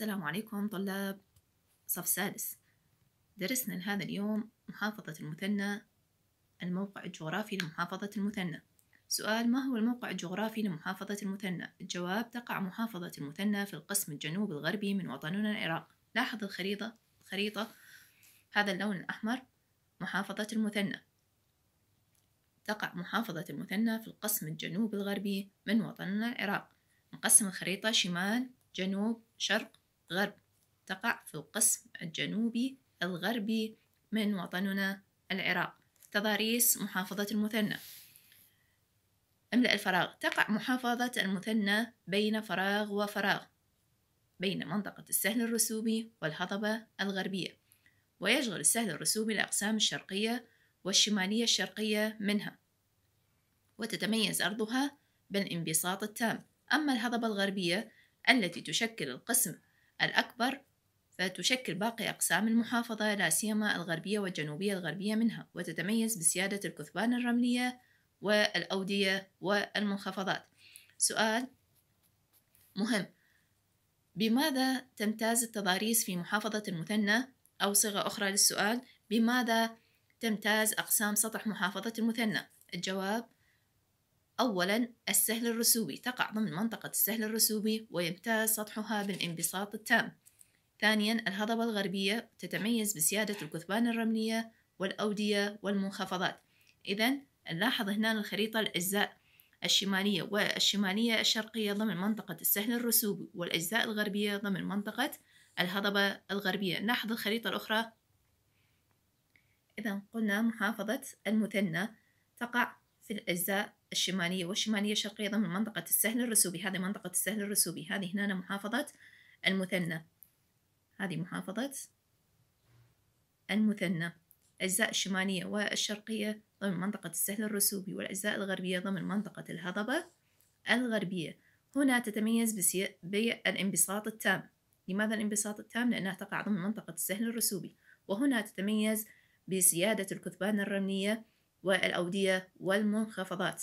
السلام عليكم طلاب صف سادس درسنا لهذا اليوم محافظة المثنى الموقع الجغرافي لمحافظة المثنى سؤال ما هو الموقع الجغرافي لمحافظة المثنى؟ الجواب تقع محافظة المثنى في القسم الجنوب الغربي من وطننا العراق لاحظ الخريطة خريطة هذا اللون الأحمر محافظة المثنى تقع محافظة المثنى في القسم الجنوب الغربي من وطننا العراق نقسم الخريطة شمال جنوب شرق غرب تقع في القسم الجنوبي الغربي من وطننا العراق تضاريس محافظة المثنى املأ الفراغ تقع محافظة المثنى بين فراغ وفراغ بين منطقة السهل الرسوبي والهضبة الغربية ويشغل السهل الرسوبي الأقسام الشرقية والشمالية الشرقية منها وتتميز أرضها بالانبساط التام أما الهضبة الغربية التي تشكل القسم الأكبر فتشكل باقي أقسام المحافظة لا سيما الغربية والجنوبية الغربية منها وتتميز بسيادة الكثبان الرملية والأودية والمنخفضات سؤال مهم بماذا تمتاز التضاريس في محافظة المثنى أو صيغة أخرى للسؤال بماذا تمتاز أقسام سطح محافظة المثنى الجواب أولا السهل الرسوبي تقع ضمن منطقة السهل الرسوبي ويمتاز سطحها بالانبساط التام ثانيا الهضبة الغربية تتميز بسيادة الكثبان الرملية والأودية والمنخفضات إذا نلاحظ هنا الخريطة الأجزاء الشمالية والشمالية الشرقية ضمن منطقة السهل الرسوبي والأجزاء الغربية ضمن منطقة الهضبة الغربية نلاحظ الخريطة الأخرى إذا قلنا محافظة المثنى تقع في الأجزاء الشمالية والشمالية الشرقية ضمن منطقة السهل الرسوبي هذه منطقة السهل الرسوبي هذه هنا محافظة المثنى هذه محافظة المثنى الأجزاء الشمالية والشرقية ضمن منطقة السهل الرسوبي والأجزاء الغربية ضمن منطقة الهضبة الغربية هنا تتميز بالانبساط التام لماذا الانبساط التام؟ لأنها تقع ضمن منطقة السهل الرسوبي وهنا تتميز بسيادة الكثبان الرملية والأودية والمنخفضات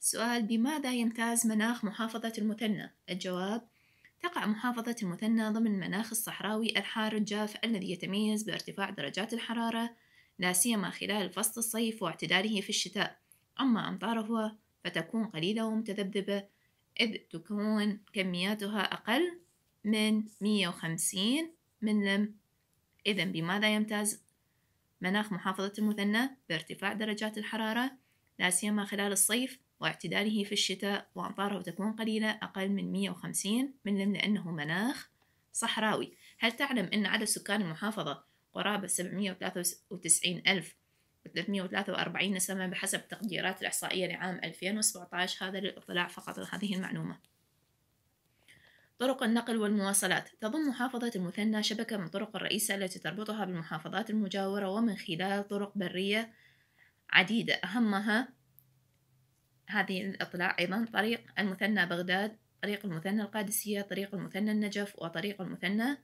سؤال بماذا يمتاز مناخ محافظة المثنى؟ الجواب تقع محافظة المثنى ضمن مناخ الصحراوي الحار الجاف الذي يتميز بارتفاع درجات الحرارة لا سيما خلال فصل الصيف واعتداله في الشتاء أما أمطاره فتكون قليلة ومتذبذبة إذ تكون كمياتها أقل من 150 لم إذا بماذا يمتاز مناخ محافظة المثنى بارتفاع درجات الحرارة لا سيما خلال الصيف واعتداله في الشتاء وأمطاره تكون قليلة أقل من 150 ملم لأنه مناخ صحراوي هل تعلم أن عدد سكان المحافظة قرابة 793 ألف 343 نسمة بحسب التقديرات الإحصائية لعام 2017 هذا للإطلاع فقط على هذه المعلومة طرق النقل والمواصلات تضم محافظة المثنى شبكة من طرق الرئيسة التي تربطها بالمحافظات المجاورة ومن خلال طرق برية عديدة أهمها هذه الأطلاع أيضا طريق المثنى بغداد طريق المثنى القادسية طريق المثنى النجف وطريق المثنى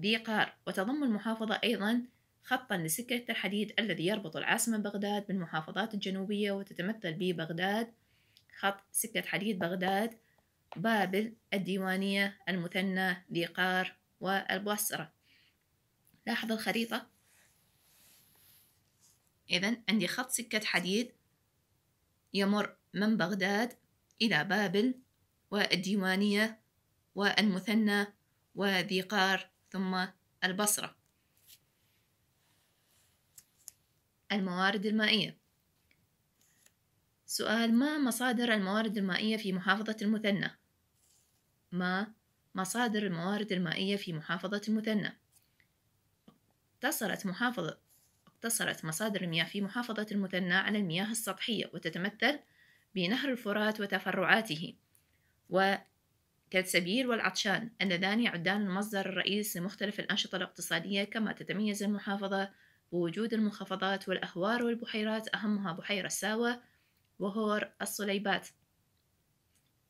ذي قار وتضم المحافظة أيضا خطا لسكة الحديد الذي يربط العاصمة بغداد بالمحافظات الجنوبية وتتمثل ببغداد خط سكة حديد بغداد بابل الديوانية المثنى ليقار والبصرة لاحظ الخريطة إذا عندي خط سكة حديد يمر من بغداد إلى بابل والديوانية والمثنى وذي قار ثم البصرة الموارد المائية سؤال ما مصادر الموارد المائية في محافظة المثنى؟ ما مصادر الموارد المائية في محافظة المثنى اقتصرت محافظة اقتصرت مصادر المياه في محافظة المثنى على المياه السطحية وتتمثل بنهر الفرات وتفرعاته وكالسبيل والعطشان اللذان يعدان المصدر الرئيس لمختلف الأنشطة الاقتصادية كما تتميز المحافظة بوجود المنخفضات والأهوار والبحيرات أهمها بحيرة ساوة وهور الصليبات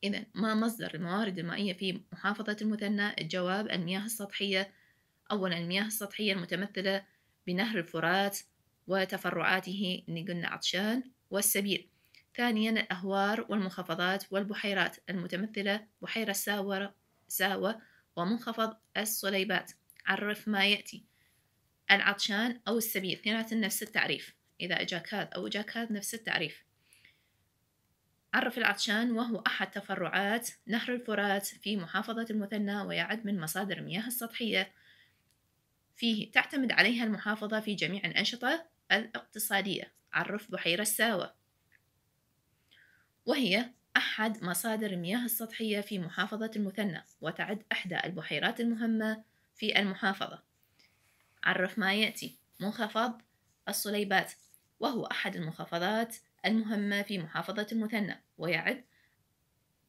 إذا ما مصدر الموارد المائية في محافظة المثنى؟ الجواب المياه السطحية أولا المياه السطحية المتمثلة بنهر الفرات وتفرعاته اللي قلنا عطشان والسبيل ثانيا الأهوار والمنخفضات والبحيرات المتمثلة بحيرة ساورة ساوة ومنخفض الصليبات عرف ما يأتي العطشان أو السبيل اثنيناتهم نفس التعريف إذا أجاك هذا أو أجاك هذا نفس التعريف عرف العطشان وهو أحد تفرعات نهر الفرات في محافظة المثنى ويعد من مصادر المياه السطحية فيه تعتمد عليها المحافظة في جميع الأنشطة الاقتصادية عرف بحيرة الساوة وهي أحد مصادر المياه السطحية في محافظة المثنى وتعد إحدى البحيرات المهمة في المحافظة عرف ما يأتي منخفض الصليبات وهو أحد المنخفضات المهمة في محافظة المثنى ويعد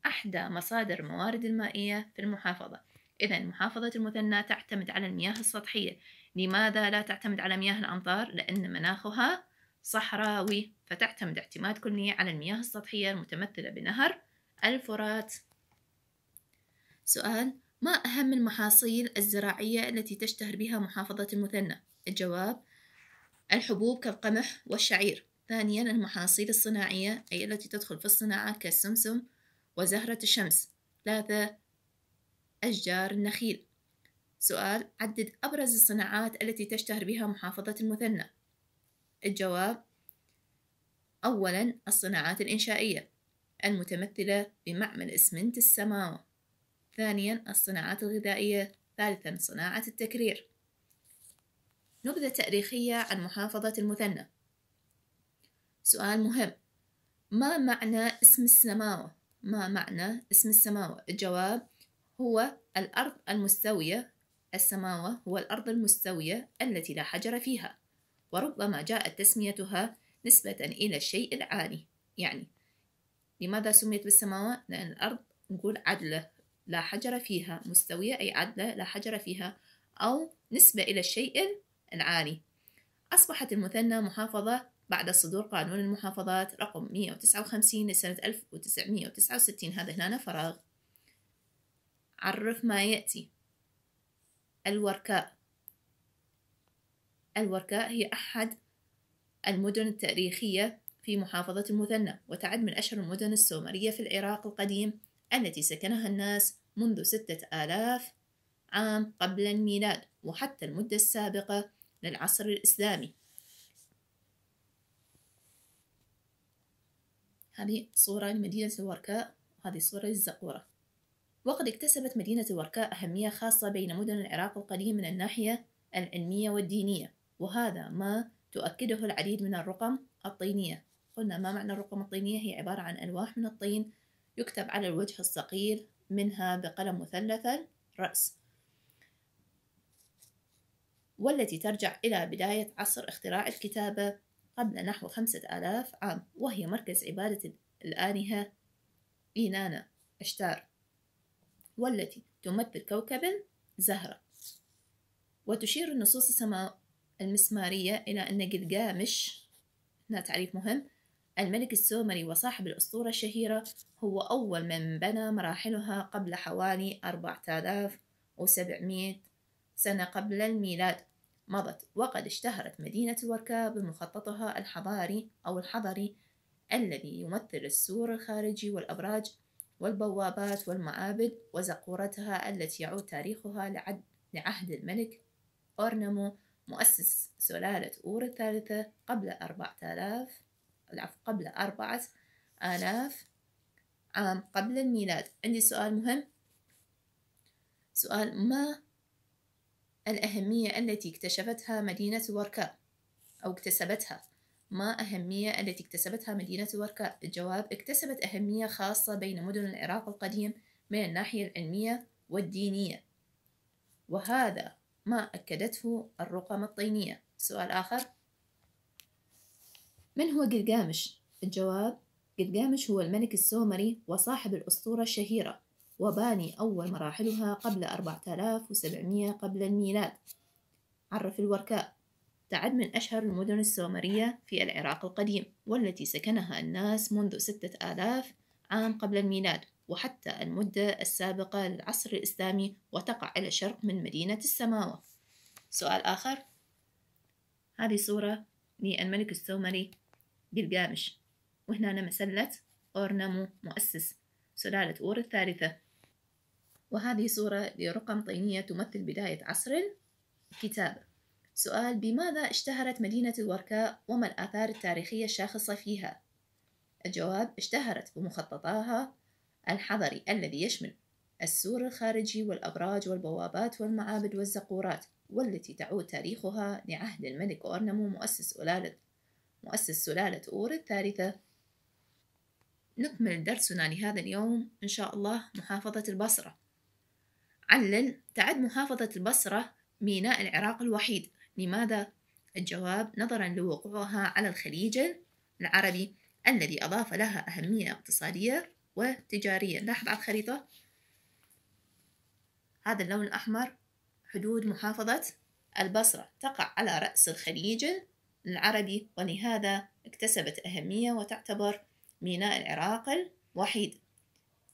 أحدى مصادر الموارد المائية في المحافظة إذا محافظة المثنى تعتمد على المياه السطحية لماذا لا تعتمد على مياه الأمطار؟ لأن مناخها صحراوي فتعتمد اعتماد كلي على المياه السطحية المتمثلة بنهر الفرات سؤال ما أهم المحاصيل الزراعية التي تشتهر بها محافظة المثنى؟ الجواب الحبوب كالقمح والشعير ثانيا المحاصيل الصناعية أي التي تدخل في الصناعة كالسمسم وزهرة الشمس ثلاثة أشجار النخيل سؤال عدد أبرز الصناعات التي تشتهر بها محافظة المثنى الجواب أولا الصناعات الإنشائية المتمثلة بمعمل إسمنت السماوة ثانيا الصناعات الغذائية ثالثا صناعة التكرير نبذة تاريخية عن محافظة المثنى سؤال مهم ما معنى اسم السماوة؟ ما معنى اسم السماوة؟ الجواب هو الأرض المستوية السماوة هو الأرض المستوية التي لا حجر فيها وربما جاءت تسميتها نسبة إلى الشيء العالي يعني لماذا سميت بالسماوة؟ لأن الأرض نقول عدلة لا حجر فيها مستوية أي عدلة لا حجر فيها أو نسبة إلى الشيء العالي أصبحت المثنى محافظة بعد صدور قانون المحافظات رقم 159 لسنة 1969 هذا هنا فراغ عرف ما يأتي الوركاء الوركاء هي أحد المدن التاريخية في محافظة المثنى وتعد من أشهر المدن السومرية في العراق القديم التي سكنها الناس منذ ستة آلاف عام قبل الميلاد وحتى المدة السابقة للعصر الإسلامي هذه صورة لمدينة وركاء وهذه صورة للزقورة وقد اكتسبت مدينة وركاء أهمية خاصة بين مدن العراق القديم من الناحية العلمية والدينية وهذا ما تؤكده العديد من الرقم الطينية قلنا ما معنى الرقم الطينية هي عبارة عن ألواح من الطين يكتب على الوجه الصقيل منها بقلم مثلث الرأس والتي ترجع إلى بداية عصر اختراع الكتابة قبل نحو خمسة آلاف عام وهي مركز عبادة الآلهة إينانا أشتار والتي تمثل كوكبا زهرة وتشير النصوص السماء المسمارية إلى أن جلجامش هنا تعريف مهم الملك السومري وصاحب الأسطورة الشهيرة هو أول من بنى مراحلها قبل حوالي 4700 سنة قبل الميلاد مضت وقد اشتهرت مدينة وركا بمخططها الحضاري أو الحضري الذي يمثل السور الخارجي والأبراج والبوابات والمعابد وزقورتها التي يعود تاريخها لعد لعهد الملك أورنمو مؤسس سلالة أور الثالثة قبل أربعة آلاف قبل أربعة آلاف عام قبل الميلاد عندي سؤال مهم سؤال ما الأهمية التي اكتشفتها مدينة وركاء أو اكتسبتها ما أهمية التي اكتسبتها مدينة وركاء؟ الجواب اكتسبت أهمية خاصة بين مدن العراق القديم من الناحية العلمية والدينية وهذا ما أكدته الرقم الطينية سؤال آخر من هو جلجامش؟ الجواب جلجامش هو الملك السومري وصاحب الأسطورة الشهيرة وباني أول مراحلها قبل 4700 قبل الميلاد عرف الوركاء تعد من أشهر المدن السومرية في العراق القديم والتي سكنها الناس منذ ستة آلاف عام قبل الميلاد وحتى المدة السابقة للعصر الإسلامي وتقع إلى الشرق من مدينة السماوة سؤال آخر هذه صورة للملك السومري بالقامش وهنا مسلة أورنمو مؤسس سلالة أور الثالثة وهذه صورة لرقم طينية تمثل بداية عصر الكتابة سؤال بماذا اشتهرت مدينة الوركاء وما الآثار التاريخية الشاخصة فيها؟ الجواب اشتهرت بمخططاها الحضري الذي يشمل السور الخارجي والأبراج والبوابات والمعابد والزقورات والتي تعود تاريخها لعهد الملك أورنمو مؤسس سلالة مؤسس سلالة أور الثالثة نكمل درسنا لهذا اليوم إن شاء الله محافظة البصرة علل تعد محافظة البصرة ميناء العراق الوحيد لماذا؟ الجواب نظرا لوقوعها على الخليج العربي الذي أضاف لها أهمية اقتصادية وتجارية لاحظ على الخريطة هذا اللون الأحمر حدود محافظة البصرة تقع على رأس الخليج العربي ولهذا اكتسبت أهمية وتعتبر ميناء العراق الوحيد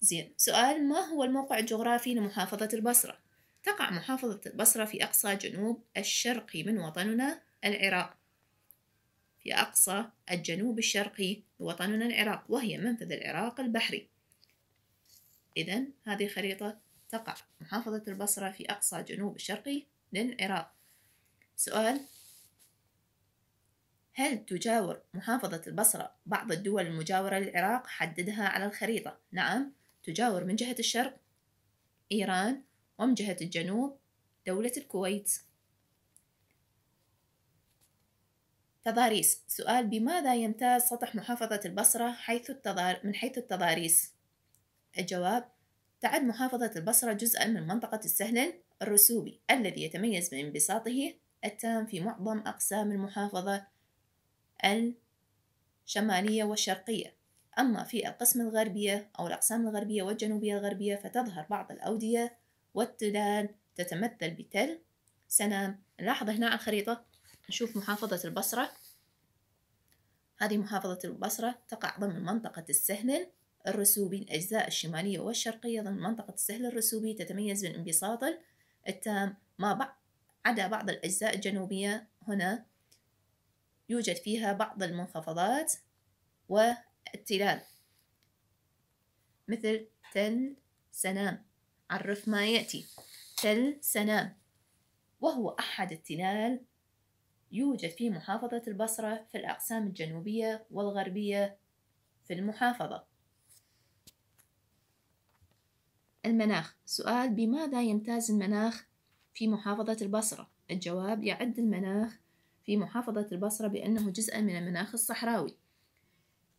زين سؤال ما هو الموقع الجغرافي لمحافظة البصرة؟ تقع محافظة البصرة في أقصى جنوب الشرقي من وطننا العراق في أقصى الجنوب الشرقي لوطننا العراق وهي منفذ العراق البحري إذا هذه خريطة تقع محافظة البصرة في أقصى جنوب الشرقي للعراق سؤال هل تجاور محافظة البصرة بعض الدول المجاورة للعراق حددها على الخريطة؟ نعم تجاور من جهة الشرق إيران ومن جهة الجنوب دولة الكويت تضاريس سؤال بماذا يمتاز سطح محافظة البصرة حيث التضار... من حيث التضاريس؟ الجواب تعد محافظة البصرة جزءا من منطقة السهل الرسوبي الذي يتميز بانبساطه التام في معظم أقسام المحافظة الشمالية والشرقية أما في القسم الغربية أو الأقسام الغربية والجنوبية الغربية فتظهر بعض الأودية والتلال تتمثل بتل سنام نلاحظ هنا على الخريطة نشوف محافظة البصرة هذه محافظة البصرة تقع ضمن منطقة السهل الرسوبي الأجزاء الشمالية والشرقية ضمن منطقة السهل الرسوبي تتميز بالانبساط التام ما عدا بعض الأجزاء الجنوبية هنا يوجد فيها بعض المنخفضات التلال مثل تل سنام عرف ما يأتي تل سنام وهو أحد التلال يوجد في محافظة البصرة في الأقسام الجنوبية والغربية في المحافظة المناخ سؤال بماذا يمتاز المناخ في محافظة البصرة؟ الجواب يعد المناخ في محافظة البصرة بأنه جزءا من المناخ الصحراوي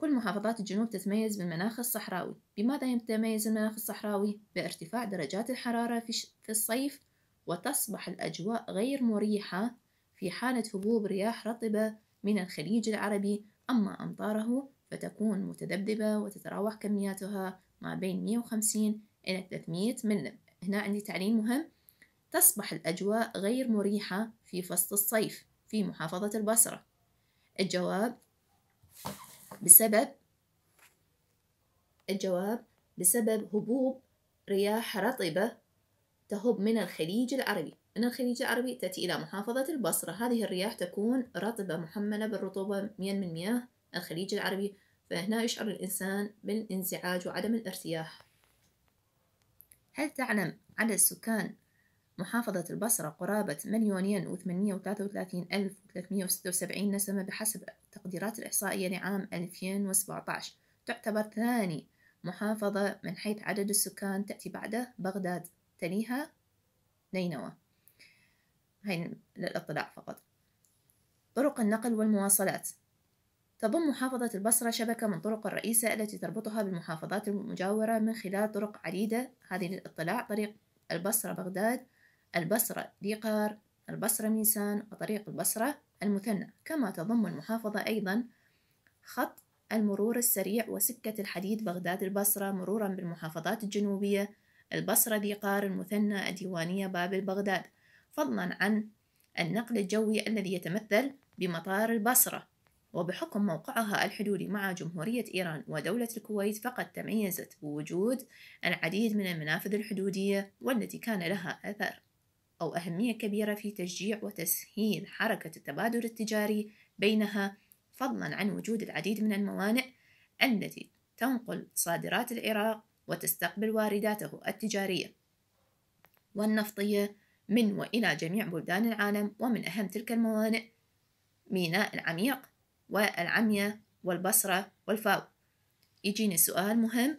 كل محافظات الجنوب تتميز بالمناخ الصحراوي بماذا يتميز المناخ الصحراوي؟ بارتفاع درجات الحرارة في الصيف وتصبح الأجواء غير مريحة في حالة هبوب رياح رطبة من الخليج العربي أما أمطاره فتكون متذبذبة وتتراوح كمياتها ما بين 150 إلى 300 ملم هنا عندي تعليم مهم تصبح الأجواء غير مريحة في فصل الصيف في محافظة البصرة الجواب بسبب الجواب بسبب هبوب رياح رطبة تهب من الخليج العربي من الخليج العربي تأتي إلى محافظة البصرة هذه الرياح تكون رطبة محملة بالرطوبة من مياه الخليج العربي فهنا يشعر الإنسان بالانزعاج وعدم الارتياح هل تعلم عدد سكان محافظة البصرة قرابة مليونين وثمانية وثلاثة وثلاثين ألف وثلاثمية وستة وسبعين نسمة بحسب التقديرات الإحصائية لعام ألفين تعتبر ثاني محافظة من حيث عدد السكان تأتي بعده بغداد تليها نينوى هاي للاطلاع فقط طرق النقل والمواصلات تضم محافظة البصرة شبكة من طرق الرئيسة التي تربطها بالمحافظات المجاورة من خلال طرق عديدة هذه للاطلاع طريق البصرة بغداد البصرة ديقار البصرة ميسان وطريق البصرة المثنى كما تضم المحافظة أيضا خط المرور السريع وسكة الحديد بغداد البصرة مرورا بالمحافظات الجنوبية البصرة ديقار المثنى الديوانية بابل بغداد فضلا عن النقل الجوي الذي يتمثل بمطار البصرة وبحكم موقعها الحدودي مع جمهورية إيران ودولة الكويت فقد تميزت بوجود العديد من المنافذ الحدودية والتي كان لها أثر أو أهمية كبيرة في تشجيع وتسهيل حركة التبادل التجاري بينها فضلا عن وجود العديد من الموانئ التي تنقل صادرات العراق وتستقبل وارداته التجارية والنفطية من وإلى جميع بلدان العالم ومن أهم تلك الموانئ ميناء العميق والعمية والبصرة والفاو يجيني سؤال مهم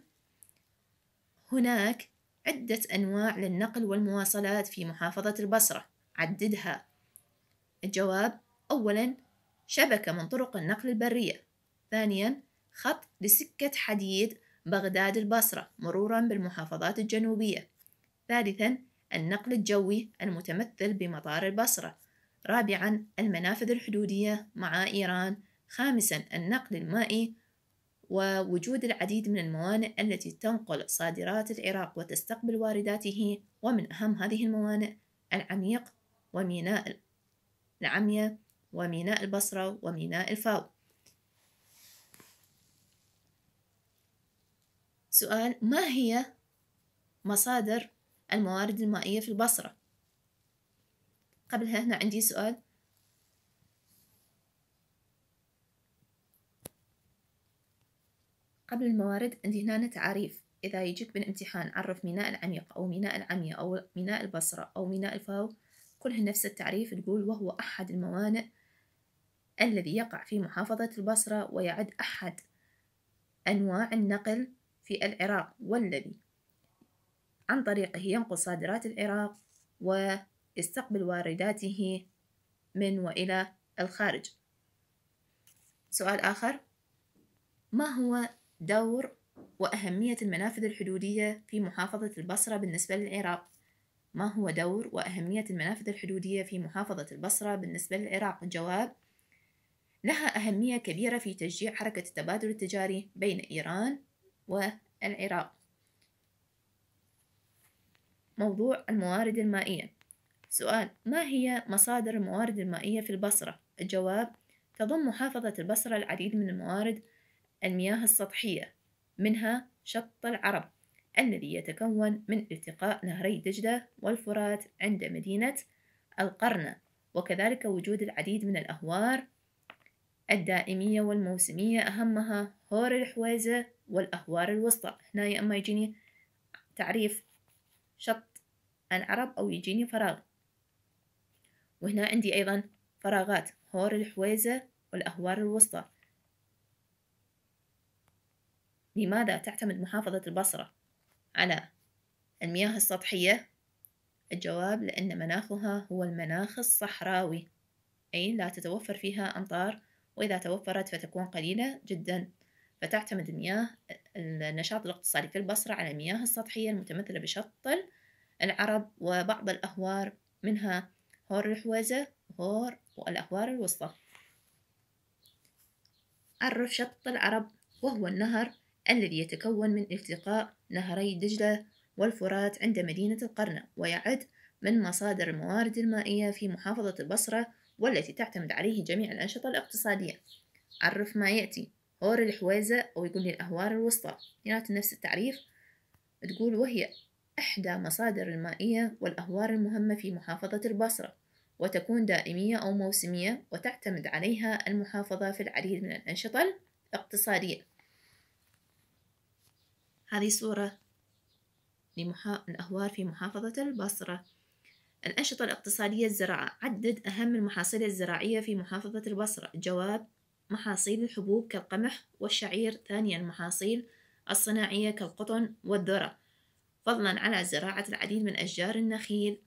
هناك عدة أنواع للنقل والمواصلات في محافظة البصرة عددها الجواب أولا شبكة من طرق النقل البرية ثانيا خط لسكة حديد بغداد البصرة مرورا بالمحافظات الجنوبية ثالثا النقل الجوي المتمثل بمطار البصرة رابعا المنافذ الحدودية مع إيران خامسا النقل المائي ووجود العديد من الموانئ التي تنقل صادرات العراق وتستقبل وارداته ومن أهم هذه الموانئ العميق وميناء العمية وميناء البصرة وميناء الفاو سؤال ما هي مصادر الموارد المائية في البصرة؟ قبلها هنا عندي سؤال قبل الموارد عندي هنا تعريف إذا يجيك بالامتحان عرف ميناء العميق أو ميناء العمية أو ميناء البصرة أو ميناء الفاو كلهن نفس التعريف تقول وهو أحد الموانئ الذي يقع في محافظة البصرة ويعد أحد أنواع النقل في العراق والذي عن طريقه ينقل صادرات العراق ويستقبل وارداته من وإلى الخارج سؤال آخر ما هو دور وأهمية المنافذ الحدودية في محافظة البصرة بالنسبة للعراق ما هو دور وأهمية المنافذ الحدودية في محافظة البصرة بالنسبة للعراق؟ الجواب لها أهمية كبيرة في تشجيع حركة التبادل التجاري بين إيران والعراق موضوع الموارد المائية سؤال ما هي مصادر الموارد المائية في البصرة؟ الجواب تضم محافظة البصرة العديد من الموارد المياه السطحية منها شط العرب الذي يتكون من التقاء نهري دجلة والفرات عند مدينة القرنة وكذلك وجود العديد من الأهوار الدائمية والموسمية أهمها هور الحويزة والأهوار الوسطى هنا يا أما يجيني تعريف شط العرب أو يجيني فراغ وهنا عندي أيضا فراغات هور الحويزة والأهوار الوسطى لماذا تعتمد محافظة البصرة على المياه السطحية؟ الجواب لأن مناخها هو المناخ الصحراوي أي لا تتوفر فيها أمطار وإذا توفرت فتكون قليلة جدا فتعتمد المياه النشاط الاقتصادي في البصرة على المياه السطحية المتمثلة بشط العرب وبعض الأهوار منها هور الحويزة هور والأهوار الوسطى عرف شط العرب وهو النهر الذي يتكون من التقاء نهري دجلة والفرات عند مدينة القرنة ويعد من مصادر الموارد المائية في محافظة البصرة والتي تعتمد عليه جميع الأنشطة الاقتصادية عرف ما يأتي هور الحويزة أو يقول لي الأهوار الوسطى يعني نفس التعريف تقول وهي إحدى مصادر المائية والأهوار المهمة في محافظة البصرة وتكون دائمية أو موسمية وتعتمد عليها المحافظة في العديد من الأنشطة الاقتصادية هذه صورة الأهوار في محافظة البصرة الأنشطة الاقتصادية الزراعة عدد أهم المحاصيل الزراعية في محافظة البصرة جواب محاصيل الحبوب كالقمح والشعير ثانيا المحاصيل الصناعية كالقطن والذرة فضلا على زراعة العديد من أشجار النخيل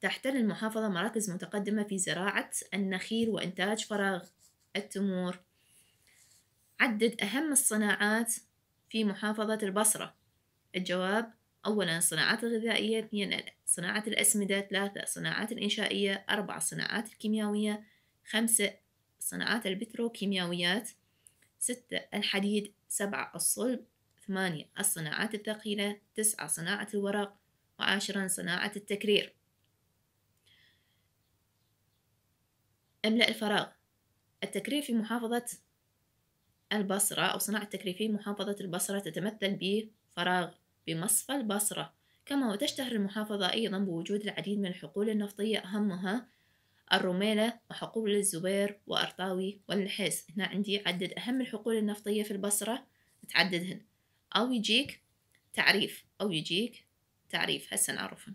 تحتل المحافظة مراكز متقدمة في زراعة النخيل وإنتاج فراغ التمور عدد أهم الصناعات في محافظة البصرة الجواب أولا الصناعات الغذائية اثنين صناعة الأسمدة ثلاثة صناعات الإنشائية أربعة صناعات الكيميائية خمسة صناعات البتروكيماويات ستة الحديد سبعة الصلب ثمانية الصناعات الثقيلة تسعة صناعة الورق وعاشرا صناعة التكرير املأ الفراغ التكرير في محافظة البصرة أو صناعة في محافظة البصرة تتمثل بفراغ بمصفى البصرة كما وتشتهر المحافظة أيضا بوجود العديد من الحقول النفطية أهمها الرميلة وحقول الزبير وأرطاوي والحيس هنا عندي عدد أهم الحقول النفطية في البصرة تعددهن أو يجيك تعريف أو يجيك تعريف هسه نعرفهم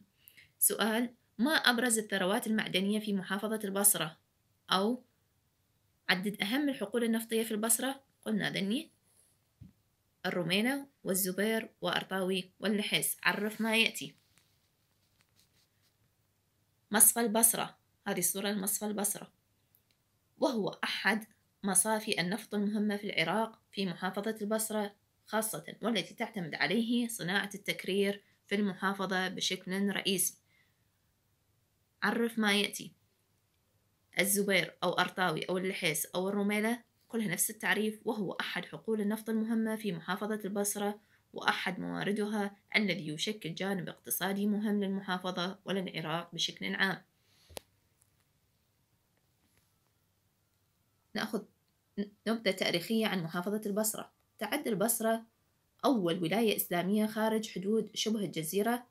سؤال ما أبرز الثروات المعدنية في محافظة البصرة أو عدد أهم الحقول النفطية في البصرة قلنا دني الرومينة والزبير وأرطاوي والنحاس عرف ما يأتي مصفى البصرة هذه الصورة لمصفى البصرة وهو أحد مصافي النفط المهمة في العراق في محافظة البصرة خاصة والتي تعتمد عليه صناعة التكرير في المحافظة بشكل رئيسي عرف ما يأتي الزبير أو أرطاوي أو اللحيس أو الرميلة كلها نفس التعريف وهو أحد حقول النفط المهمة في محافظة البصرة وأحد مواردها الذي يشكل جانب اقتصادي مهم للمحافظة وللعراق بشكل عام نأخذ نبذة تاريخية عن محافظة البصرة تعد البصرة أول ولاية إسلامية خارج حدود شبه الجزيرة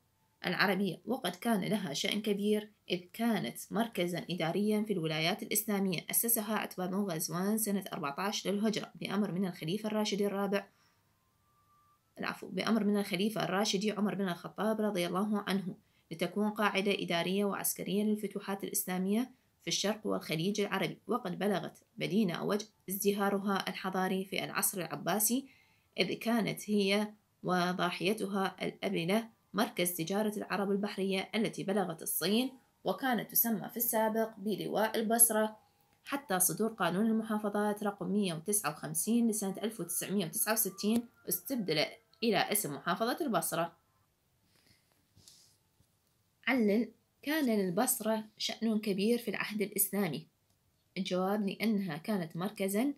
العربية وقد كان لها شأن كبير إذ كانت مركزا إداريا في الولايات الإسلامية أسسها عتبة بن غزوان سنة 14 للهجرة بأمر من الخليفة الراشدي الرابع العفو بأمر من الخليفة الراشدي عمر بن الخطاب رضي الله عنه لتكون قاعدة إدارية وعسكرية للفتوحات الإسلامية في الشرق والخليج العربي وقد بلغت مدينة وجه ازدهارها الحضاري في العصر العباسي إذ كانت هي وضاحيتها الأبلة مركز تجارة العرب البحرية التي بلغت الصين وكانت تسمى في السابق بلواء البصرة حتى صدور قانون المحافظات رقم 159 لسنة 1969 استبدل إلى اسم محافظة البصرة علل كان للبصرة شأن كبير في العهد الإسلامي الجواب لأنها كانت مركزا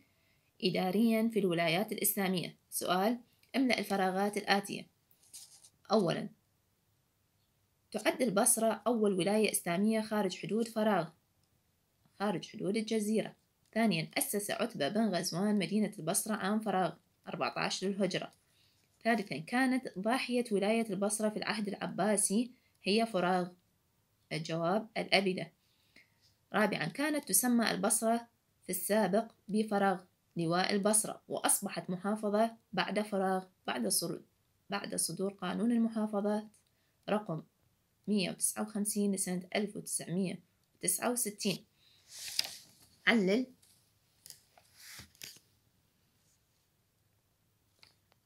إداريا في الولايات الإسلامية سؤال املأ الفراغات الآتية أولا تعد البصرة أول ولاية إسلامية خارج حدود فراغ خارج حدود الجزيرة ثانيا أسس عتبة بن غزوان مدينة البصرة عام فراغ 14 للهجرة ثالثا كانت ضاحية ولاية البصرة في العهد العباسي هي فراغ الجواب الأبدة رابعا كانت تسمى البصرة في السابق بفراغ لواء البصرة وأصبحت محافظة بعد فراغ بعد بعد صدور قانون المحافظات رقم 1959 لسنة 1969 علل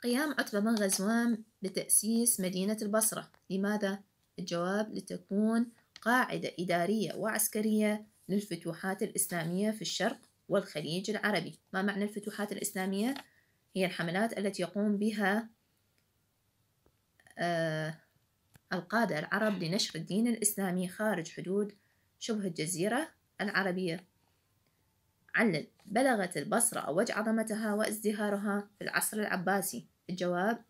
قيام عتبة بن غزوان بتأسيس مدينة البصرة لماذا؟ الجواب لتكون قاعدة إدارية وعسكرية للفتوحات الإسلامية في الشرق والخليج العربي ما معنى الفتوحات الإسلامية؟ هي الحملات التي يقوم بها آه القادة العرب لنشر الدين الإسلامي خارج حدود شبه الجزيرة العربية علل بلغت البصرة أوج عظمتها وازدهارها في العصر العباسي الجواب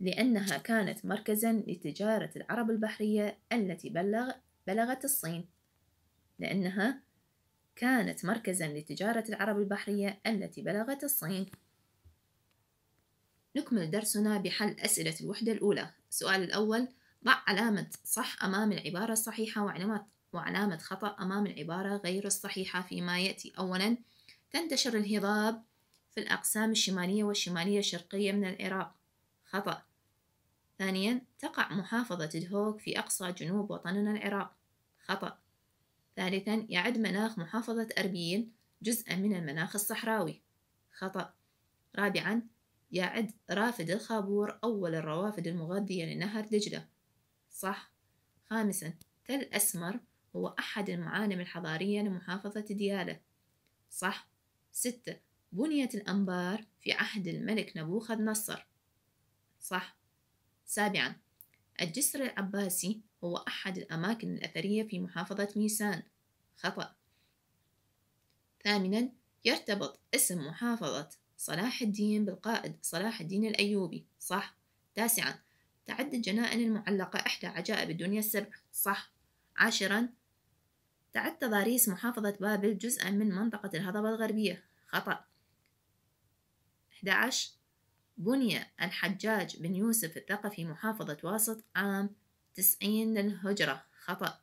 لأنها كانت مركزا لتجارة العرب البحرية التي بلغ بلغت الصين لأنها كانت مركزا لتجارة العرب البحرية التي بلغت الصين نكمل درسنا بحل أسئلة الوحدة الأولى السؤال الأول ضع علامة صح أمام العبارة الصحيحة وعلامة وعلامة خطأ أمام العبارة غير الصحيحة فيما يأتي أولا تنتشر الهضاب في الأقسام الشمالية والشمالية الشرقية من العراق خطأ ثانيا تقع محافظة دهوك في أقصى جنوب وطننا العراق خطأ ثالثا يعد مناخ محافظة أربيل جزءا من المناخ الصحراوي خطأ رابعا يعد رافد الخابور أول الروافد المغذية لنهر دجلة صح خامسا تل أسمر هو أحد المعالم الحضارية لمحافظة ديالة صح ستة بنيت الأنبار في عهد الملك نبوخذ نصر صح سابعا الجسر العباسي هو أحد الأماكن الأثرية في محافظة ميسان خطأ ثامنا يرتبط اسم محافظة صلاح الدين بالقائد صلاح الدين الأيوبي صح تاسعا تعد الجنائن المعلقة إحدى عجائب الدنيا السبع صح عاشرا تعد تضاريس محافظة بابل جزءا من منطقة الهضبة الغربية خطأ 11 بني الحجاج بن يوسف الثقفي محافظة واسط عام 90 للهجرة خطأ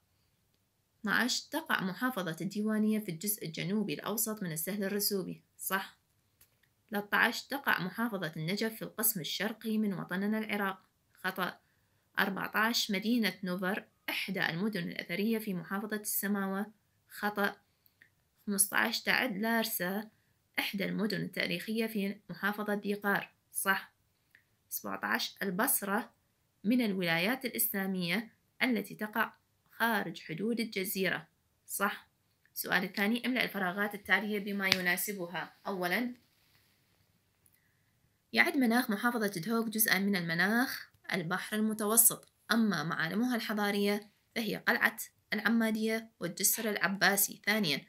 12 تقع محافظة الديوانية في الجزء الجنوبي الأوسط من السهل الرسوبي صح 13 تقع محافظة النجف في القسم الشرقي من وطننا العراق خطأ 14 مدينة نوفر إحدى المدن الأثرية في محافظة السماوة خطأ 15 تعد لارسا إحدى المدن التاريخية في محافظة ديقار صح 17 البصرة من الولايات الإسلامية التي تقع خارج حدود الجزيرة صح السؤال الثاني املأ الفراغات التالية بما يناسبها أولا يعد مناخ محافظة دهوك جزءا من المناخ البحر المتوسط أما معالمها الحضارية فهي قلعة العمادية والجسر العباسي ثانيا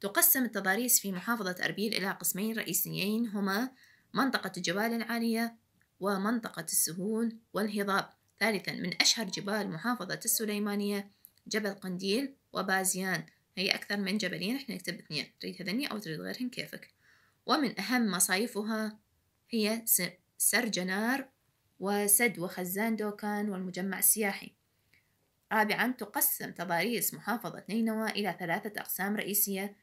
تقسم التضاريس في محافظة أربيل إلى قسمين رئيسيين هما منطقة الجبال العالية ومنطقة السهول والهضاب ثالثا من أشهر جبال محافظة السليمانية جبل قنديل وبازيان هي أكثر من جبلين إحنا نكتب اثنين تريد هذني أو تريد غيرهم كيفك ومن أهم مصايفها هي سرجنار وسد وخزان دوكان والمجمع السياحي رابعا تقسم تضاريس محافظة نينوى إلى ثلاثة أقسام رئيسية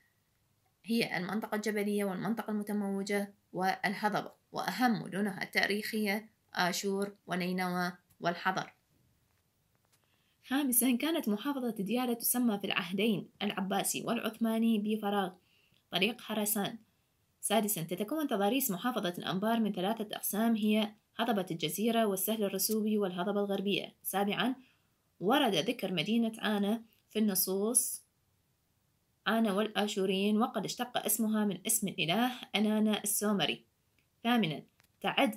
هي المنطقة الجبلية والمنطقة المتموجة والهضبة وأهم مدنها التاريخية آشور ونينوى والحضر خامسا كانت محافظة ديالة تسمى في العهدين العباسي والعثماني بفراغ طريق حرسان سادسا تتكون تضاريس محافظة الأنبار من ثلاثة أقسام هي هضبة الجزيرة والسهل الرسوبي والهضبة الغربية سابعا ورد ذكر مدينة عانة في النصوص عانة والآشوريين وقد اشتق اسمها من اسم الإله أنانا السومري ثامنا تعد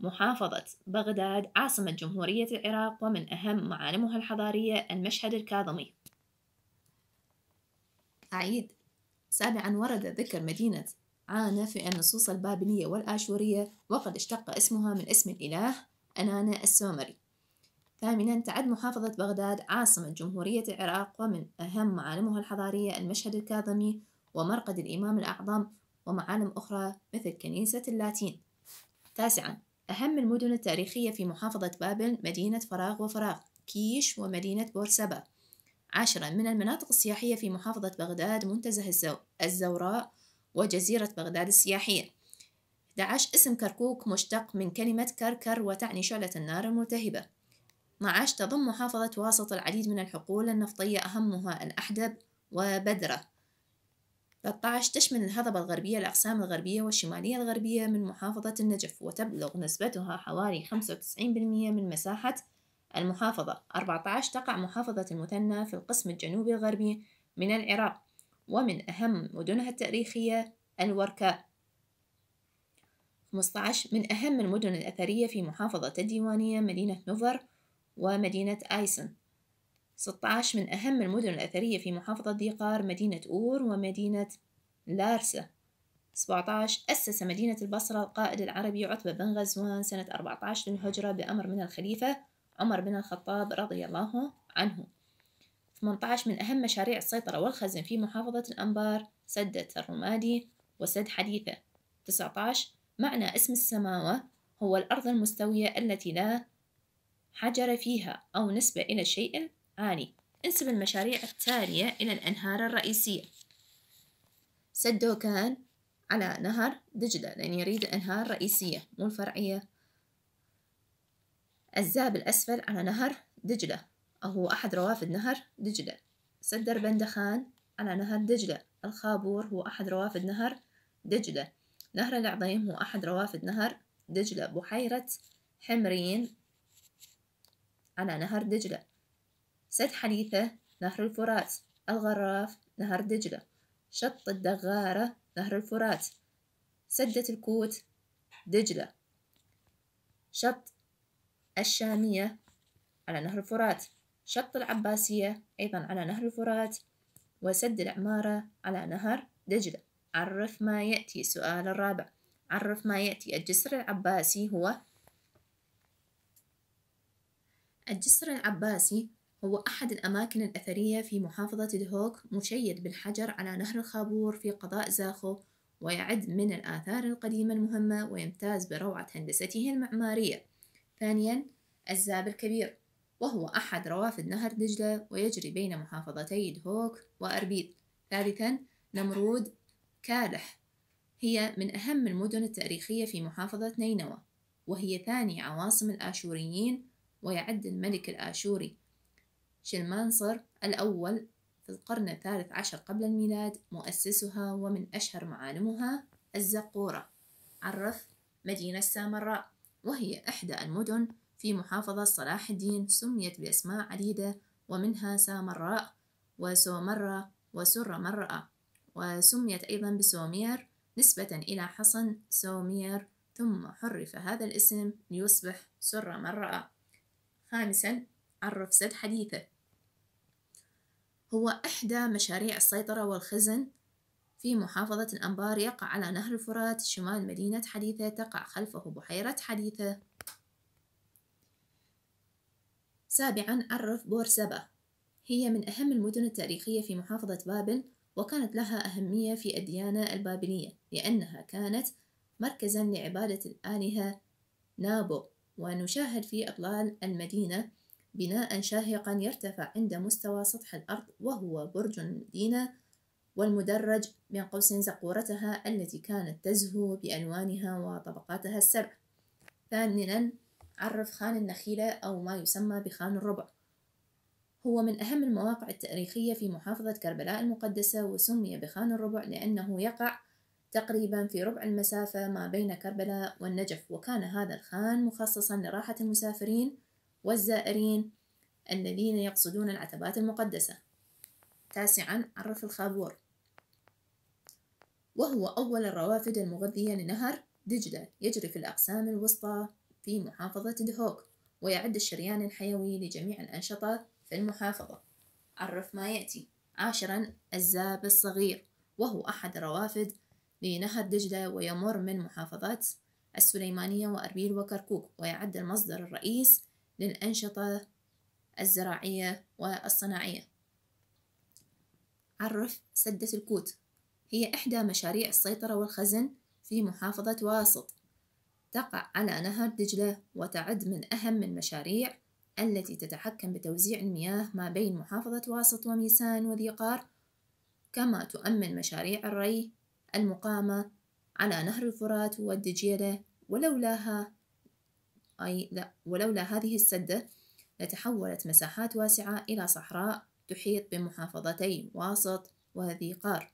محافظة بغداد عاصمة جمهورية العراق ومن أهم معالمها الحضارية المشهد الكاظمي أعيد سابعا ورد ذكر مدينة عانى في النصوص البابلية والآشورية وقد اشتق اسمها من اسم الإله أنانا السومري ثامنا تعد محافظة بغداد عاصمة جمهورية العراق ومن أهم معالمها الحضارية المشهد الكاظمي ومرقد الإمام الأعظم ومعالم أخرى مثل كنيسة اللاتين تاسعا أهم المدن التاريخية في محافظة بابل مدينة فراغ وفراغ كيش ومدينة بورسبا عشرا من المناطق السياحية في محافظة بغداد منتزه الزو... الزوراء وجزيرة بغداد السياحية 11 اسم كركوك مشتق من كلمة كركر وتعني شعلة النار الملتهبة 12 تضم محافظة واسط العديد من الحقول النفطية أهمها الأحدب وبدرة 13 تشمل الهضبة الغربية الأقسام الغربية والشمالية الغربية من محافظة النجف وتبلغ نسبتها حوالي 95% من مساحة المحافظة 14 تقع محافظة المثنى في القسم الجنوبي الغربي من العراق ومن أهم مدنها التاريخية الوركاء 15 من أهم المدن الأثرية في محافظة الديوانية مدينة نوفر ومدينة آيسن 16 من أهم المدن الأثرية في محافظة ديقار مدينة أور ومدينة لارسة 17 أسس مدينة البصرة القائد العربي عتبة بن غزوان سنة 14 للهجرة بأمر من الخليفة عمر بن الخطاب رضي الله عنه 18 من أهم مشاريع السيطرة والخزن في محافظة الأنبار سدة الرمادي وسد حديثة 19 معنى اسم السماوة هو الأرض المستوية التي لا حجر فيها أو نسبة إلى الشيء العالي انسب المشاريع التالية إلى الأنهار الرئيسية سد دوكان على نهر دجلة لأن يريد الأنهار الرئيسية مو الفرعية الزاب الأسفل على نهر دجلة هو أحد روافد نهر دجلة سدر بندخان على نهر دجلة الخابور هو أحد روافد نهر دجلة نهر العظيم هو أحد روافد نهر دجلة بحيرة حمرين على نهر دجلة سد حليفة نهر الفرات الغراف نهر دجلة شط الدغارة نهر الفرات سدة الكوت دجلة شط الشامية على نهر الفرات شط العباسية أيضا على نهر الفرات وسد العمارة على نهر دجلة عرف ما يأتي سؤال الرابع عرف ما يأتي الجسر العباسي هو الجسر العباسي هو أحد الأماكن الأثرية في محافظة دهوك مشيد بالحجر على نهر الخابور في قضاء زاخو ويعد من الآثار القديمة المهمة ويمتاز بروعة هندسته المعمارية ثانيا الزاب الكبير وهو أحد روافد نهر دجلة ويجري بين محافظتي دهوك وأربيل ثالثا نمرود كالح هي من أهم المدن التاريخية في محافظة نينوى وهي ثاني عواصم الآشوريين ويعد الملك الآشوري شلمانصر الأول في القرن الثالث عشر قبل الميلاد مؤسسها ومن أشهر معالمها الزقورة عرف مدينة السامراء وهي إحدى المدن في محافظة صلاح الدين سميت بأسماء عديدة ومنها سامراء وسومرة وسر مرأة وسميت أيضا بسومير نسبة إلى حصن سومير ثم حرف هذا الاسم ليصبح سر مرأة خامسا عرف سد حديثه هو إحدى مشاريع السيطرة والخزن في محافظة الأنبار يقع على نهر الفرات شمال مدينة حديثة تقع خلفه بحيرة حديثة سابعا عرف سبا هي من أهم المدن التاريخية في محافظة بابل وكانت لها أهمية في الديانة البابلية لأنها كانت مركزا لعبادة الآلهة نابو ونشاهد في أطلال المدينة بناء شاهقا يرتفع عند مستوى سطح الأرض وهو برج المدينة والمدرج بين قوسين زقورتها التي كانت تزهو بألوانها وطبقاتها السبع ثانيا عرف خان النخيلة أو ما يسمى بخان الربع هو من أهم المواقع التاريخية في محافظة كربلاء المقدسة وسمي بخان الربع لأنه يقع تقريبا في ربع المسافة ما بين كربلاء والنجف وكان هذا الخان مخصصا لراحة المسافرين والزائرين الذين يقصدون العتبات المقدسة تاسعا عرف الخابور وهو أول الروافد المغذية لنهر دجلة يجري في الأقسام الوسطى في محافظة دهوك ويعد الشريان الحيوي لجميع الأنشطة في المحافظة عرف ما يأتي عاشرا الزاب الصغير وهو أحد روافد لنهر دجلة ويمر من محافظات السليمانية وأربيل وكركوك ويعد المصدر الرئيس للأنشطة الزراعية والصناعية عرف سدة الكوت هي إحدى مشاريع السيطرة والخزن في محافظة واسط تقع على نهر دجلة وتعد من أهم المشاريع التي تتحكم بتوزيع المياه ما بين محافظة واسط وميسان وذي قار كما تؤمن مشاريع الري المقامة على نهر الفرات والدجيلة ولولاها أي لا ولولا هذه السدة لتحولت مساحات واسعة إلى صحراء تحيط بمحافظتي واسط وذي قار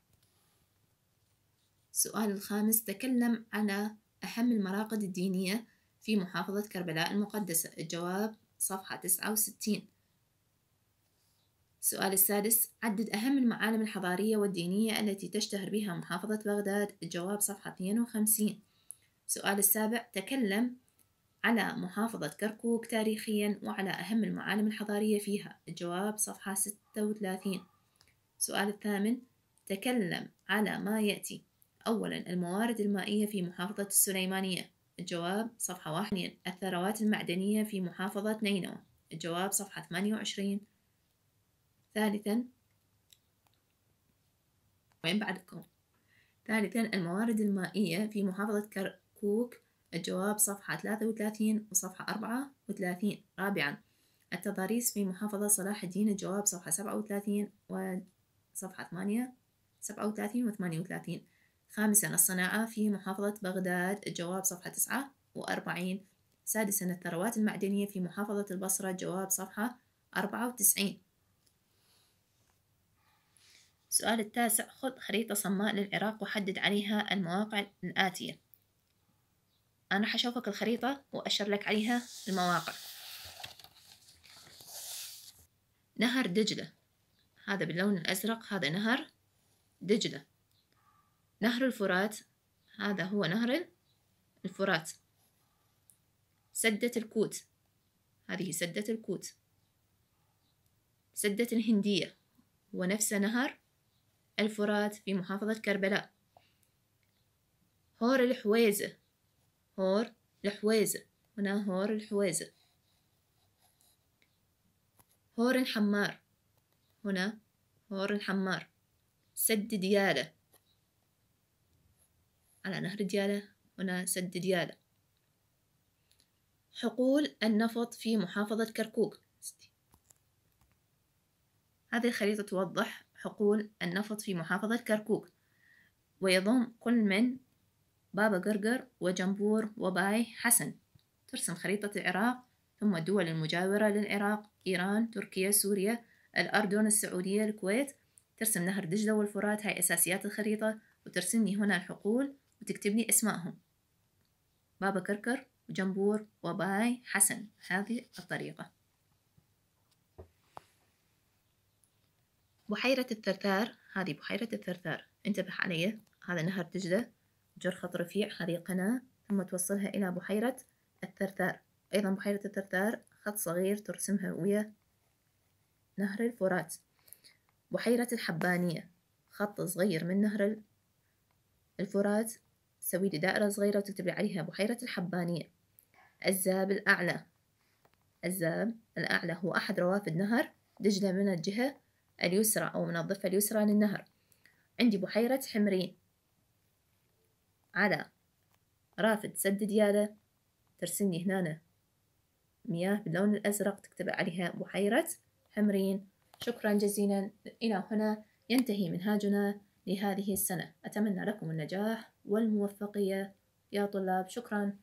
السؤال الخامس تكلم على أهم المراقد الدينية في محافظة كربلاء المقدسة الجواب صفحة تسعة وستين السؤال السادس عدد أهم المعالم الحضارية والدينية التي تشتهر بها محافظة بغداد الجواب صفحة 52 السؤال السابع تكلم على محافظة كركوك تاريخيا وعلى أهم المعالم الحضارية فيها الجواب صفحة 36 السؤال الثامن تكلم على ما يأتي أولا الموارد المائية في محافظة السليمانية الجواب صفحة واحد الثروات المعدنية في محافظة نينوى الجواب صفحة ثمانية وعشرين ثالثا وين بعدكم ثالثا الموارد المائية في محافظة كركوك الجواب صفحة ثلاثة وثلاثين وصفحة أربعة وثلاثين رابعا التضاريس في محافظة صلاح الدين الجواب صفحة سبعة وثلاثين وصفحة ثمانية سبعة وثلاثين وثمانية وثلاثين خامسا الصناعة في محافظة بغداد جواب صفحة تسعة وأربعين سادسا الثروات المعدنية في محافظة البصرة جواب صفحة أربعة وتسعين السؤال التاسع خذ خريطة صماء للعراق وحدد عليها المواقع الآتية أنا حشوفك الخريطة وأشر لك عليها المواقع نهر دجلة هذا باللون الأزرق هذا نهر دجلة نهر الفرات هذا هو نهر الفرات سدة الكوت هذه سدة الكوت سدة هو ونفس نهر الفرات في محافظة كربلاء هور الحويزة هور الحويزة هنا هور الحويزة هور الحمار هنا هور الحمار سد ديالة على نهر دياله هنا سد دياله حقول النفط في محافظة كركوك هذه الخريطة توضح حقول النفط في محافظة كركوك ويضم كل من بابا قرقر وجنبور وباي حسن ترسم خريطة العراق ثم الدول المجاورة للعراق إيران تركيا سوريا الأردن السعودية الكويت ترسم نهر دجلة والفرات هاي أساسيات الخريطة وترسمني هنا الحقول وتكتب لي اسمائهم بابا كركر وجنبور وباي حسن هذه الطريقة بحيرة الثرثار هذه بحيرة الثرثار انتبه علي هذا نهر دجلة خط رفيع هذه قناة ثم توصلها إلى بحيرة الثرثار أيضا بحيرة الثرثار خط صغير ترسمها ويا نهر الفرات بحيرة الحبانية خط صغير من نهر الفرات تسوي لي دائرة صغيرة وتكتبي عليها بحيرة الحبانية الزاب الأعلى الزاب الأعلى هو أحد روافد نهر دجلة من الجهة اليسرى أو من الضفة اليسرى للنهر عندي بحيرة حمرين على رافد سد ديالة ترسمني هنا مياه باللون الأزرق تكتب عليها بحيرة حمرين شكرا جزيلا إلى هنا ينتهي منهاجنا لهذه السنة أتمنى لكم النجاح والموفقية يا طلاب شكراً